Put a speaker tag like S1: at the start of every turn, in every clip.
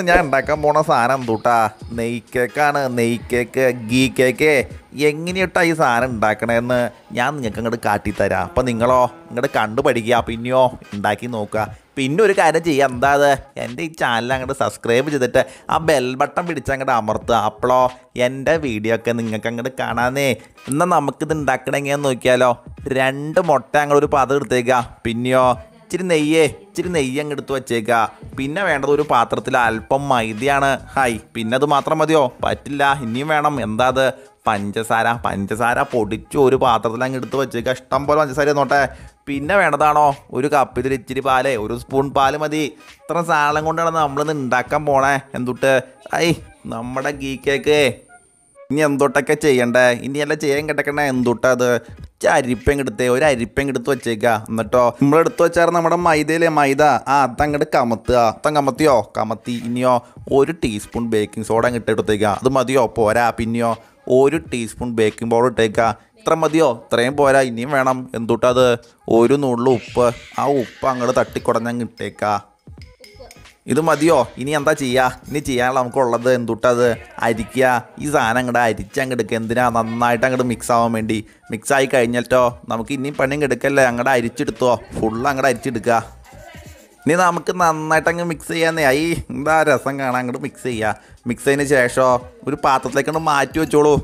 S1: ഇന്ന് ഞാൻ ഉണ്ടാക്കാൻ പോണ സാധനം എന്തുട്ടാ നെയ് കേക്കാണ് നെയ് കേക്ക് ഗീ കേക്ക് എങ്ങനെയിട്ടാ ഈ സാധനം ഉണ്ടാക്കണമെന്ന് ഞാൻ നിങ്ങൾക്ക് അങ്ങോട്ട് കാട്ടിത്തരാം അപ്പം നിങ്ങളോ ഇങ്ങോട്ട് കണ്ടു പഠിക്കുക പിന്നെയോ ഉണ്ടാക്കി നോക്കുക പിന്നെ ഒരു കാര്യം ചെയ്യുക എന്താ അത് എൻ്റെ ഈ ചാനൽ അങ്ങോട്ട് സബ്സ്ക്രൈബ് ചെയ്തിട്ട് ആ ബെൽ ബട്ടൺ പിടിച്ച് അങ്ങോട്ട് അമർത്തുക അപ്പോഴോ എൻ്റെ വീഡിയോ ഒക്കെ നിങ്ങൾക്ക് അങ്ങോട്ട് കാണാന്നേ എന്നാൽ നമുക്കിത് ഉണ്ടാക്കണമെങ്കിൽ നോക്കിയാലോ രണ്ട് മുട്ട അങ്ങോട്ട് ഒരു പത എടുത്തേക്കുക പിന്നെയോ ഇച്ചിരി നെയ്യേ ഇച്ചിരി നെയ്യ് അങ്ങ് എടുത്തു വച്ചേക്കുക പിന്നെ വേണ്ടത് ഒരു പാത്രത്തിൽ അല്പം മൈദയാണ് ഹായ് പിന്നെ അത് മാത്രം മതിയോ പറ്റില്ല ഇനിയും വേണം എന്താ അത് പഞ്ചസാര പഞ്ചസാര പൊടിച്ചു ഒരു പാത്രത്തിൽ അങ്ങ് എടുത്ത് വെച്ചേക്കുക ഇഷ്ടം പോലെ പഞ്ചസാര നോട്ടെ പിന്നെ വേണ്ടതാണോ ഒരു ഇതിൽ ഇച്ചിരി പാല് ഒരു സ്പൂൺ പാല് മതി ഇത്ര സാധനം കൊണ്ടാണ് നമ്മളിന്ന് ഉണ്ടാക്കാൻ പോണേ എന്തുട്ട് ഐ നമ്മുടെ ഗീ കേക്ക് ഇനി എന്തൊട്ടൊക്കെ ചെയ്യണ്ടേ ഇനി എല്ലാം ചെയ്യാൻ കിടക്കണേ എന്തുട്ടത് അരിപ്പ എടുത്തേ ഒരു അരിപ്പ എടുത്ത് വെച്ചേക്ക എന്നിട്ടോ നമ്മൾ എടുത്തു വെച്ചാൽ നമ്മുടെ മൈദയിലെ മൈദ ആ അതങ്ങോട്ട് കമത്തുക അത്തം കമത്തിയോ കമത്തി ഇനിയോ ഒരു ടീസ്പൂൺ ബേക്കിംഗ് സോഡ അങ്ങോട്ട് എടുത്തേക്ക അത് മതിയോ പോരാ പിന്നെയോ ഒരു ടീസ്പൂൺ ബേക്കിംഗ് പൗഡർ ഇട്ടേക്ക ഇത്ര മതിയോ ഇത്രയും പോരാ ഇനിയും വേണം എന്തുട്ടത് ഒരു നുള്ളിൽ ഉപ്പ് ആ ഉപ്പ് അങ്ങോട്ട് തട്ടിക്കുടഞ്ഞങ്ങ് ഇട്ടേക്കാം ഇത് മതിയോ ഇനി എന്താ ചെയ്യുക ഇനി ചെയ്യാനുള്ള നമുക്കുള്ളത് എന്തുട്ടത് അരിക്കുക ഈ സാധനം അങ്ങോട്ട് അരിച്ച് എടുക്കുക എന്തിനാ നന്നായിട്ട് അങ്ങോട്ട് മിക്സ് ആവാൻ വേണ്ടി മിക്സ് ആയി കഴിഞ്ഞിട്ടോ നമുക്ക് ഇനിയും പണിയും എടുക്കല്ലേ അങ്ങോട്ട് അരിച്ചെടുത്തോ ഫുള്ള് അങ്ങോട്ട് അരിച്ചെടുക്കുക ഇനി നമുക്ക് നന്നായിട്ട് അങ്ങ് മിക്സ് ചെയ്യാന്നേ ഐ എന്താ രസം കാണാൻ അങ്ങോട്ട് മിക്സ് ചെയ്യുക മിക്സ് ചെയ്തതിന് ശേഷമോ ഒരു പാത്രത്തിലേക്ക് ഒന്ന് മാറ്റി വെച്ചോളൂ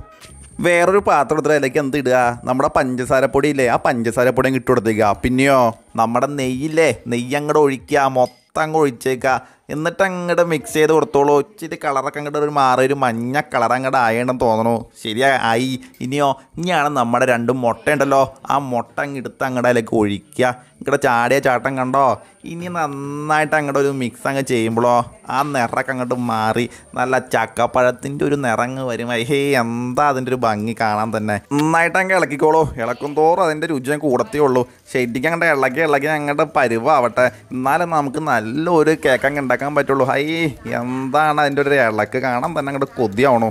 S1: വേറൊരു പാത്രം എടുത്തിട്ട് അതിലേക്ക് എന്ത് ഇടുക നമ്മുടെ പഞ്ചസാരപ്പൊടി ഇല്ലേ ആ പഞ്ചസാരപ്പൊടി അങ്ങ് ഇട്ടു കൊടുത്തേക്കുക പിന്നെയോ നമ്മുടെ നെയ്യില്ലേ നെയ്യ് അങ്ങോട്ട് ഒഴിക്കുക മൊത്തം 当我一个。എന്നിട്ട് അങ്ങോട്ട് മിക്സ് ചെയ്ത് കൊടുത്തോളൂ ഒച്ചിട്ട് കളറൊക്കെ അങ്ങോട്ട് ഒരു മാറി ഒരു മഞ്ഞ കളർ അങ്ങോട്ട് ആയേണ്ടെന്ന് തോന്നണു ശരിയാ ആയി ഇനിയോ ഇനിയാണ് നമ്മുടെ രണ്ട് മുട്ട ഉണ്ടല്ലോ ആ മുട്ട അങ്ങെടുത്ത് അങ്ങോട്ട് അതിലേക്ക് ഒഴിക്കുക ഇങ്ങടെ ചാടിയ ചാട്ടം കണ്ടോ ഇനി നന്നായിട്ട് അങ്ങോട്ട് ഒരു മിക്സ് അങ്ങ് ചെയ്യുമ്പോഴോ ആ നിറമൊക്കെ അങ്ങോട്ട് മാറി നല്ല ചക്കപ്പഴത്തിൻ്റെ ഒരു നിറങ്ങ് വരും ഹേ എന്താ അതിൻ്റെ ഒരു ഭംഗി കാണാൻ തന്നെ നന്നായിട്ട് അങ്ങ് ഇളക്കിക്കോളൂ ഇളക്കും തോറും അതിൻ്റെ രുചി കൂടത്തേ ഉള്ളൂ ശരിക്കും അങ്ങോട്ട് ഇളക്കി ഇളക്കി അങ്ങോട്ട് പരുവാവട്ടെ എന്നാലും നമുക്ക് നല്ലൊരു കേക്ക് ഉണ്ടാക്കാം ഉണ്ടാക്കാൻ പറ്റുള്ളൂ ഹൈ എന്താണ് അതിൻ്റെ ഒരു ഇളക്ക് കാണാൻ തന്നെ അങ്ങോട്ട് കൊതിയാവണോ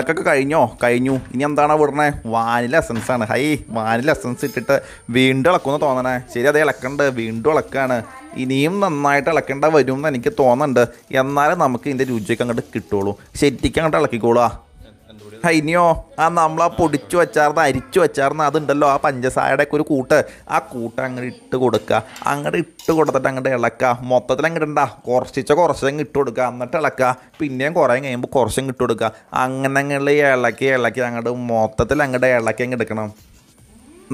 S1: അതൊക്കെ കഴിഞ്ഞോ കഴിഞ്ഞു ഇനി എന്താണ് വിടണേ വാനില എസൻസ് ആണ് ഹൈ വാനില എസൻസ് ഇട്ടിട്ട് വീണ്ടും ഇളക്കുമെന്ന് തോന്നണേ ശരി അതേ ഇളക്കണ്ട് വീണ്ടും ഇളക്കാണ് ഇനിയും നന്നായിട്ട് ഇളക്കേണ്ട വരും എന്ന് എനിക്ക് തോന്നുന്നുണ്ട് എന്നാലും നമുക്ക് ഇതിൻ്റെ രുചിയൊക്കെ അങ്ങോട്ട് കിട്ടുള്ളൂ ശരിക്കും അങ്ങോട്ട് ഇളക്കിക്കോളൂ ഇനിയോ ആ നമ്മൾ ആ പൊടിച്ചു വെച്ചാർന്ന് അരിച്ചു വെച്ചാർന്ന് അതുണ്ടല്ലോ ആ പഞ്ചസാരയുടെ ഒക്കെ ഒരു കൂട്ട് ആ കൂട്ട് അങ്ങോട്ട് ഇട്ട് കൊടുക്കുക അങ്ങോട്ട് ഇട്ട് കൊടുത്തിട്ട് അങ്ങോട്ട് ഇളക്കുക മൊത്തത്തിൽ അങ്ങോട്ട് ഉണ്ടാ കുറച്ചിച്ച അങ്ങ് ഇട്ട് കൊടുക്കുക എന്നിട്ട് ഇളക്കുക പിന്നെയും കുറേ കഴിയുമ്പോൾ കുറച്ചും ഇട്ട് കൊടുക്കുക അങ്ങനെ അങ്ങനെ ഇളക്കി ഇളക്കി അങ്ങോട്ട് മൊത്തത്തിൽ അങ്ങോട്ട് ഇളക്കി അങ്ങ് എടുക്കണം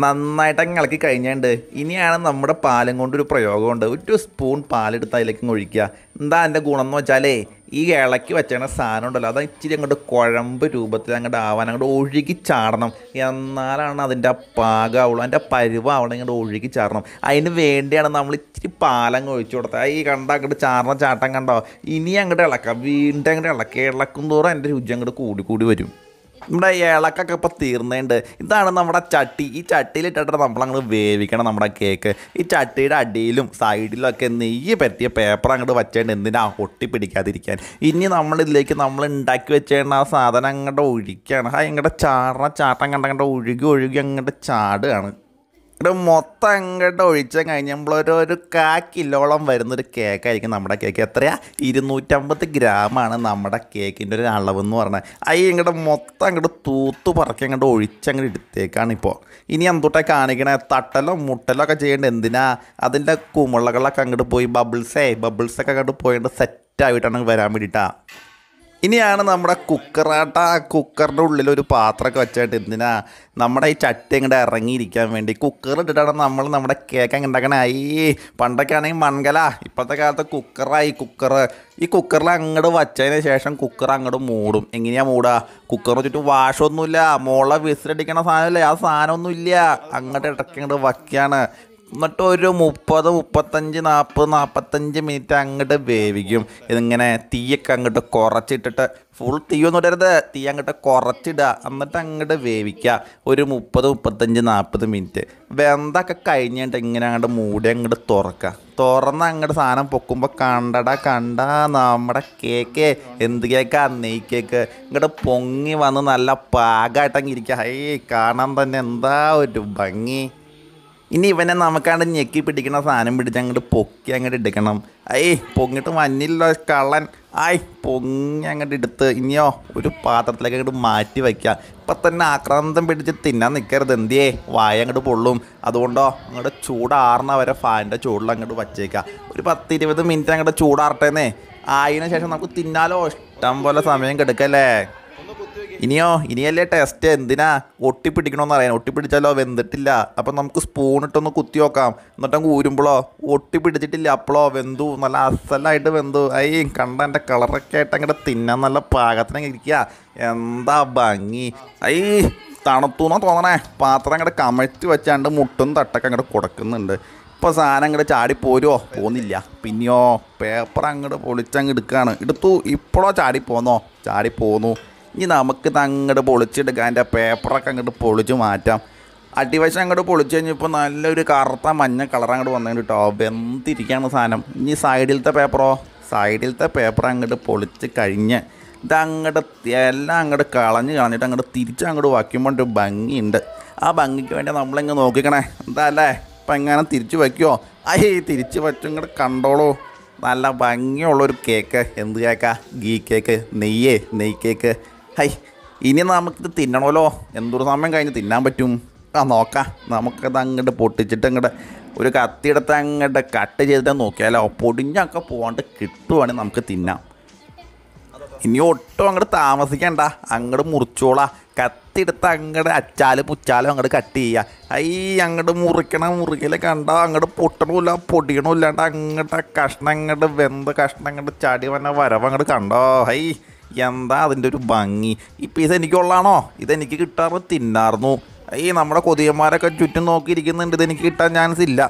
S1: നന്നായിട്ട് അങ്ങ് ഇളക്കി കഴിഞ്ഞുണ്ട് ഇനിയാണ് നമ്മുടെ പാലും കൊണ്ടൊരു പ്രയോഗമുണ്ട് ഒരു സ്പൂൺ പാലെടുത്ത് അതിലേക്ക് ഒഴിക്കുക എന്താ അതിൻ്റെ ഗുണം എന്ന് വെച്ചാലേ ഈ ഇളക്കി വെച്ചേണ സാധനം ഉണ്ടല്ലോ അത് ഇച്ചിരി അങ്ങോട്ട് കുഴമ്പ് രൂപത്തിൽ അങ്ങോട്ട് ആവാൻ അങ്ങോട്ട് ഒഴുകി ചാടണം എന്നാലാണ് അതിൻ്റെ പാകമാവുള്ളൂ അതിൻ്റെ പരുവാവണം ഇങ്ങോട്ട് ഒഴുകി ചാടണം അതിന് വേണ്ടിയാണ് നമ്മൾ ഇച്ചിരി പാലങ്ങ് ഒഴിച്ചു കൊടുത്തത് ഈ കണ്ട അങ്ങോട്ട് ചാടണ ചാട്ടം കണ്ടോ ഇനി അങ്ങോട്ട് ഇളക്കാം വീണ്ടും അങ്ങോട്ട് ഇളക്കി ഇളക്കും തോറും അതിൻ്റെ രുചി അങ്ങോട്ട് കൂടി കൂടി വരും നമ്മുടെ ഇളക്കൊക്കെ ഇപ്പോൾ തീർന്നേണ്ട് ഇതാണ് നമ്മുടെ ചട്ടി ഈ ചട്ടിയിലിട്ടിട്ട് നമ്മളങ്ങൾ വേവിക്കണം നമ്മുടെ കേക്ക് ഈ ചട്ടിയുടെ അടിയിലും സൈഡിലും ഒക്കെ നെയ്യ് പറ്റിയ പേപ്പർ അങ്ങോട്ട് വെച്ചേണ്ട എന്തിനാ ഒട്ടി പിടിക്കാതിരിക്കാൻ ഇനി നമ്മളിതിലേക്ക് നമ്മൾ ഉണ്ടാക്കി വെച്ചേണ്ട ആ സാധനം അങ്ങോട്ട് ഒഴിക്കുകയാണ് ആ ഇങ്ങോട്ട് ചാടണ ചാട്ടം കണ്ട കണ്ട ഒഴുകി ഒഴുകി അങ്ങോട്ട് ചാടുകയാണ് ഇവിടെ മൊത്തം അങ്ങോട്ട് ഒഴിച്ചാൽ കഴിഞ്ഞപ്പോൾ ഒരു ഒരു കാ കിലോളം വരുന്നൊരു കേക്കായിരിക്കും നമ്മുടെ കേക്ക് എത്രയാ ഇരുന്നൂറ്റമ്പത് ഗ്രാമാണ് നമ്മുടെ കേക്കിൻ്റെ ഒരു അളവ് എന്ന് പറഞ്ഞത് അയി ഇങ്ങോട്ട് മൊത്തം അങ്ങോട്ട് തൂത്ത് പറക്കി അങ്ങോട്ട് ഒഴിച്ചങ്ങോട്ട് എടുത്തേക്കാണ് ഇപ്പോൾ ഇനി എന്തുട്ടെ കാണിക്കണേ തട്ടലോ മുട്ടലോ ഒക്കെ ചെയ്യേണ്ട എന്തിനാ അതിൻ്റെ കുമിളകളൊക്കെ അങ്ങോട്ട് പോയി ബബിൾസേ ബബിൾസൊക്കെ അങ്ങോട്ട് പോയിട്ട് സെറ്റായിട്ടാണ് വരാൻ വേണ്ടിയിട്ടാണ് ഇനിയാണ് നമ്മുടെ കുക്കറാട്ട കുക്കറിൻ്റെ ഉള്ളിൽ ഒരു പാത്രമൊക്കെ വെച്ചായിട്ട് എന്തിനാ നമ്മുടെ ഈ ചട്ടി ഇങ്ങോട്ട് ഇറങ്ങിയിരിക്കാൻ വേണ്ടി കുക്കറിട്ടിട്ടാണ് നമ്മൾ നമ്മുടെ കേക്ക് ഐ പണ്ടൊക്കെ ആണെങ്കിൽ മൺകല ഇപ്പോഴത്തെ കാലത്ത് കുക്കറായി കുക്കർ ഈ കുക്കറിൽ അങ്ങോട്ട് വച്ചതിന് ശേഷം കുക്കർ അങ്ങോട്ട് മൂടും എങ്ങനെയാണ് മൂടുക കുക്കറിന് ചുറ്റും വാഷൊന്നുമില്ല മോളെ വിസിലടിക്കണ സാധനമില്ല ആ സാധനമൊന്നുമില്ല അങ്ങോട്ട് ഇടയ്ക്ക് അങ്ങോട്ട് വയ്ക്കുകയാണ് എന്നിട്ട് ഒരു മുപ്പത് മുപ്പത്തഞ്ച് നാൽപ്പത് നാൽപ്പത്തഞ്ച് മിനിറ്റ് അങ്ങോട്ട് വേവിക്കും ഇതിങ്ങനെ തീയൊക്കെ അങ്ങോട്ട് കുറച്ചിട്ടിട്ട് ഫുൾ തീയൊന്നും ഇടരുത് തീ അങ്ങോട്ട് കുറച്ചിടുക എന്നിട്ട് അങ്ങോട്ട് വേവിക്കുക ഒരു മുപ്പത് മുപ്പത്തഞ്ച് നാൽപ്പത് മിനിറ്റ് വെന്തൊക്കെ കഴിഞ്ഞിട്ട് ഇങ്ങനെ അങ്ങോട്ട് മൂടി അങ്ങോട്ട് തുറക്കുക തുറന്ന് അങ്ങോട്ട് സാധനം പൊക്കുമ്പോൾ കണ്ടട കണ്ട നമ്മുടെ കേക്ക് എന്ത് കേക്കാ നെയ് കേക്ക് ഇങ്ങോട്ട് പൊങ്ങി വന്ന് നല്ല പാകമായിട്ടങ്ങ് ഇരിക്കുക ഹൈ കാണാൻ തന്നെ എന്താ ഒരു ഭംഗി ഇനി ഇവനെ നമുക്കാണ്ട് ഞെക്കി പിടിക്കണ സാധനം പിടിച്ച് അങ്ങോട്ട് പൊക്കി അങ്ങോട്ട് എടുക്കണം ഐ പൊങ്ങിട്ട് മഞ്ഞില്ല കള്ളൻ ആയ് പൊങ്ങി അങ്ങോട്ട് എടുത്ത് ഇനിയോ ഒരു പാത്രത്തിലേക്ക് അങ്ങോട്ട് മാറ്റി വയ്ക്കുക ഇപ്പം തന്നെ ആക്രാന്തം പിടിച്ച് തിന്നാൻ നിൽക്കരുത് എന്തിയേ വായ അങ്ങോട്ട് പൊള്ളും അതുകൊണ്ടോ അങ്ങോട്ട് ചൂടാറുന്ന വരെ ഫാനിൻ്റെ ചൂടിൽ അങ്ങോട്ട് വച്ചേക്കുക ഒരു പത്തിരുപത് മിനിറ്റ് അങ്ങോട്ട് ചൂടാറട്ടേന്നേ ആയതിനു ശേഷം നമുക്ക് തിന്നാലോ ഇഷ്ടം പോലെ സമയം കെടുക്കല്ലേ ഇനിയോ ഇനിയല്ലേ ടെസ്റ്റ് എന്തിനാ ഒട്ടിപ്പിടിക്കണമെന്ന് അറിയാൻ ഒട്ടിപ്പിടിച്ചാലോ വെന്തിട്ടില്ല അപ്പം നമുക്ക് സ്പൂൺ ഇട്ടൊന്ന് കുത്തി നോക്കാം എന്നിട്ട് അങ്ങ് ഒട്ടിപ്പിടിച്ചിട്ടില്ല അപ്പോഴോ വെന്തു നല്ല അസലായിട്ട് വെന്തു അയ്യ കണ്ട എൻ്റെ കളറൊക്കെ ആയിട്ട് അങ്ങോട്ട് തിന്നാൻ നല്ല പാകത്തിന് ഇരിക്കുക എന്താ ഭംഗി അയ്യ് തണുത്തു എന്നാ തോന്നണേ പാത്രം അങ്ങോട്ട് കമഴ്ത്തി വെച്ചാണ്ട് മുട്ടും തട്ടൊക്കെ അങ്ങോട്ട് കൊടുക്കുന്നുണ്ട് ഇപ്പോൾ സാധനം അങ്ങോട്ട് ചാടിപ്പോരുമോ പോകുന്നില്ല പിന്നെയോ പേപ്പർ അങ്ങോട്ട് പൊളിച്ചങ്ങ് എടുക്കുകയാണ് എടുത്തു ഇപ്പോഴോ ചാടിപ്പോന്നോ ചാടിപ്പോന്നു ഇനി നമുക്ക് ഇത് അങ്ങോട്ട് പൊളിച്ചെടുക്കാം അതിൻ്റെ പേപ്പറൊക്കെ അങ്ങോട്ട് പൊളിച്ച് മാറ്റാം അടിവശം അങ്ങോട്ട് പൊളിച്ച് കഴിഞ്ഞപ്പോൾ നല്ലൊരു കറുത്ത മഞ്ഞ കളർ അങ്ങോട്ട് വന്നു കേട്ടോ വെന്തിരിക്കുകയാണ് സാധനം ഇനി സൈഡിലത്തെ പേപ്പറോ സൈഡിലത്തെ പേപ്പർ അങ്ങോട്ട് പൊളിച്ച് കഴിഞ്ഞ് ഇത് അങ്ങോട്ട് എല്ലാം അങ്ങോട്ട് കളഞ്ഞ് കളഞ്ഞിട്ട് അങ്ങോട്ട് തിരിച്ച് അങ്ങോട്ട് വയ്ക്കുമ്പോൾ ഒരു ഭംഗിയുണ്ട് ആ ഭംഗിക്ക് വേണ്ടി നമ്മളിങ്ങ് നോക്കിക്കണേ എന്താ അല്ലേ ഇപ്പം എങ്ങനെ തിരിച്ച് വയ്ക്കുമോ അയ്യേ തിരിച്ച് വച്ചും ഇങ്ങോട്ട് കണ്ടോളൂ നല്ല ഭംഗിയുള്ളൊരു കേക്ക് എന്ത് കേക്കാ ഗീ കേക്ക് നെയ്യേ നെയ് കേക്ക് ഹൈ ഇനി നമുക്കിത് തിന്നണമല്ലോ എന്തൊരു സമയം കഴിഞ്ഞ് തിന്നാൻ പറ്റും ആ നോക്കാം നമുക്കത് അങ്ങോട്ട് പൊട്ടിച്ചിട്ട് അങ്ങോട്ട് ഒരു കത്തിയെടുത്ത് അങ്ങോട്ട് കട്ട് ചെയ്തിട്ട് നോക്കിയാലോ പൊടിഞ്ഞൊക്കെ പോകാണ്ട് കിട്ടുവാണെങ്കിൽ നമുക്ക് തിന്നാം ഇനി ഒട്ടും അങ്ങോട്ട് താമസിക്കണ്ട അങ്ങോട്ട് മുറിച്ചോളാം കത്തിയെടുത്ത് അങ്ങോട്ട് അച്ചാലും പുച്ചാലും അങ്ങോട്ട് കട്ട് ചെയ്യുക ഐ അങ്ങോട്ട് മുറിക്കണ മുറിക്കൽ കണ്ട അങ്ങോട്ട് പൊട്ടണമില്ല പൊടിയണമില്ലാണ്ട് അങ്ങോട്ട് കഷ്ണം അങ്ങോട്ട് വെന്ത് കഷ്ണം അങ്ങോട്ട് ചാടി വന്ന വരവ് അങ്ങോട്ട് കണ്ടോ ഹൈ എന്താ അതിൻ്റെ ഒരു ഭംഗി ഇപ്പം ഇതെനിക്കുള്ളാണോ ഇതെനിക്ക് കിട്ടാറ് തിന്നാർന്നു ഈ നമ്മുടെ കൊതിയന്മാരൊക്കെ ചുറ്റും നോക്കിയിരിക്കുന്നുണ്ട് ഇതെനിക്ക് കിട്ടാൻ ചാൻസ് ഇല്ല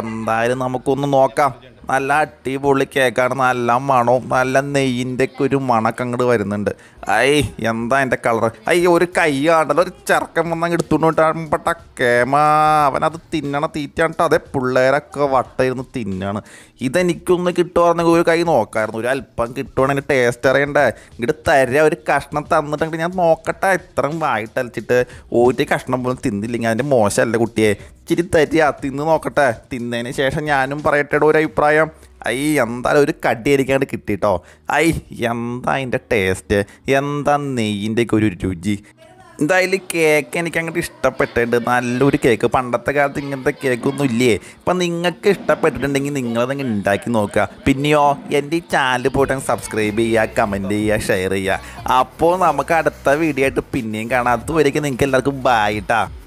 S1: എന്തായാലും നമുക്കൊന്ന് നോക്കാം നല്ല അടിപൊളി കേക്കാണ് നല്ല മണവും നല്ല നെയ്യിൻ്റെ ഒക്കെ ഒരു മണക്കങ്ങോട്ട് വരുന്നുണ്ട് ഐ എന്താ എൻ്റെ കളർ ഐ ഒരു കൈ ആണ്ടല്ലോ ഒരു ചെറുക്കൻ വന്നങ്ങ് എടുത്തുകൊണ്ടിട്ടാകുമ്പോട്ട കേമാ അവനത് തിന്നണ തീറ്റാണ്ട് അതേ പിള്ളേരൊക്കെ വട്ടയിരുന്ന് തിന്നാണ് ഇതെനിക്കൊന്ന് കിട്ടുവാണെങ്കിൽ ഒരു കൈ നോക്കായിരുന്നു ഒരു അല്പം കിട്ടുവാണെങ്കിൽ ടേസ്റ്റ് അറിയണ്ടേ ഇങ്ങോട്ട് തരാ ഒരു കഷ്ണം തന്നിട്ടുണ്ടെങ്കിൽ ഞാൻ നോക്കട്ടെ ഇത്രയും വായിട്ടലച്ചിട്ട് ഒരു കഷ്ണം പോലും തിന്നില്ലെങ്കിൽ അതിൻ്റെ മോശമല്ല കുട്ടിയെ ഇച്ചിരി തരിക തിന്ന് നോക്കട്ടെ തിന്നതിന് ശേഷം ഞാനും പറയട്ടെ ഒരു അഭിപ്രായം ഐ എന്തായാലും ഒരു കടി അരിക്കാണ്ട് കിട്ടിട്ടോ ഐ എന്താ അതിൻ്റെ ടേസ്റ്റ് എന്താ ഒക്കെ ഒരു രുചി എന്തായാലും കേക്ക് എനിക്ക് അങ്ങോട്ട് ഇഷ്ടപ്പെട്ടിട്ടുണ്ട് നല്ലൊരു കേക്ക് പണ്ടത്തെ കാലത്ത് ഇങ്ങനത്തെ കേക്കൊന്നും ഇല്ലേ ഇപ്പം നിങ്ങൾക്ക് ഇഷ്ടപ്പെട്ടിട്ടുണ്ടെങ്കിൽ നിങ്ങളതങ്ങ് ഉണ്ടാക്കി നോക്കുക പിന്നെയോ എൻ്റെ ഈ ചാനൽ പോയിട്ട് അങ്ങ് സബ്സ്ക്രൈബ് ചെയ്യുക കമൻറ്റ് ചെയ്യുക ഷെയർ ചെയ്യുക അപ്പോൾ നമുക്ക് അടുത്ത വീഡിയോ ആയിട്ട് പിന്നെയും കാണാം അതുവരേക്കും നിങ്ങൾക്ക് എല്ലാവർക്കും ബായിട്ടാണ്